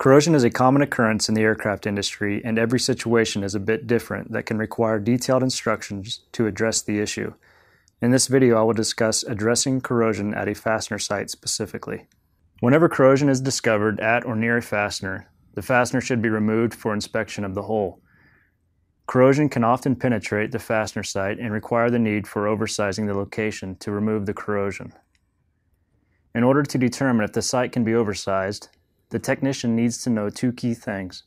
Corrosion is a common occurrence in the aircraft industry, and every situation is a bit different that can require detailed instructions to address the issue. In this video, I will discuss addressing corrosion at a fastener site specifically. Whenever corrosion is discovered at or near a fastener, the fastener should be removed for inspection of the hole. Corrosion can often penetrate the fastener site and require the need for oversizing the location to remove the corrosion. In order to determine if the site can be oversized, the technician needs to know two key things.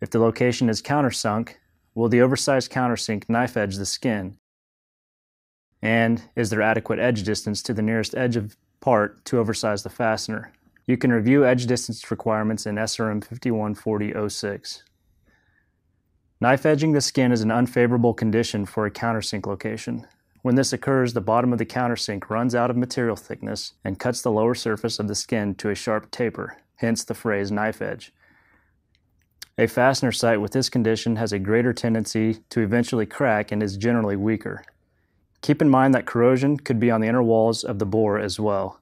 If the location is countersunk, will the oversized countersink knife edge the skin? And is there adequate edge distance to the nearest edge of part to oversize the fastener? You can review edge distance requirements in SRM 514006. Knife edging the skin is an unfavorable condition for a countersink location. When this occurs, the bottom of the countersink runs out of material thickness and cuts the lower surface of the skin to a sharp taper, hence the phrase knife edge. A fastener site with this condition has a greater tendency to eventually crack and is generally weaker. Keep in mind that corrosion could be on the inner walls of the bore as well.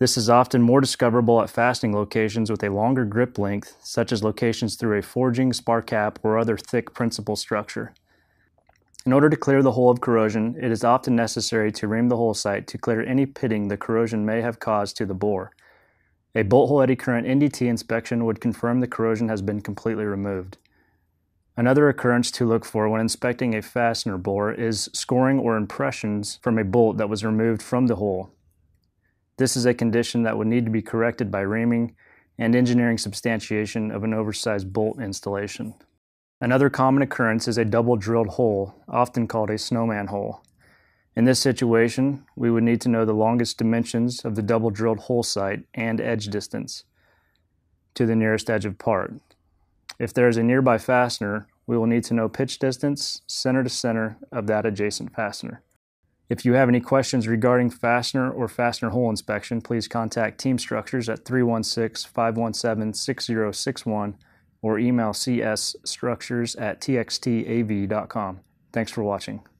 This is often more discoverable at fastening locations with a longer grip length, such as locations through a forging, spar cap, or other thick principal structure. In order to clear the hole of corrosion, it is often necessary to ream the hole site to clear any pitting the corrosion may have caused to the bore. A bolt hole eddy current NDT inspection would confirm the corrosion has been completely removed. Another occurrence to look for when inspecting a fastener bore is scoring or impressions from a bolt that was removed from the hole. This is a condition that would need to be corrected by reaming and engineering substantiation of an oversized bolt installation. Another common occurrence is a double drilled hole, often called a snowman hole. In this situation, we would need to know the longest dimensions of the double drilled hole site and edge distance to the nearest edge of part. If there is a nearby fastener, we will need to know pitch distance center to center of that adjacent fastener. If you have any questions regarding fastener or fastener hole inspection, please contact Team Structures at 316 517 6061 or email csstructures at txtav.com. Thanks for watching.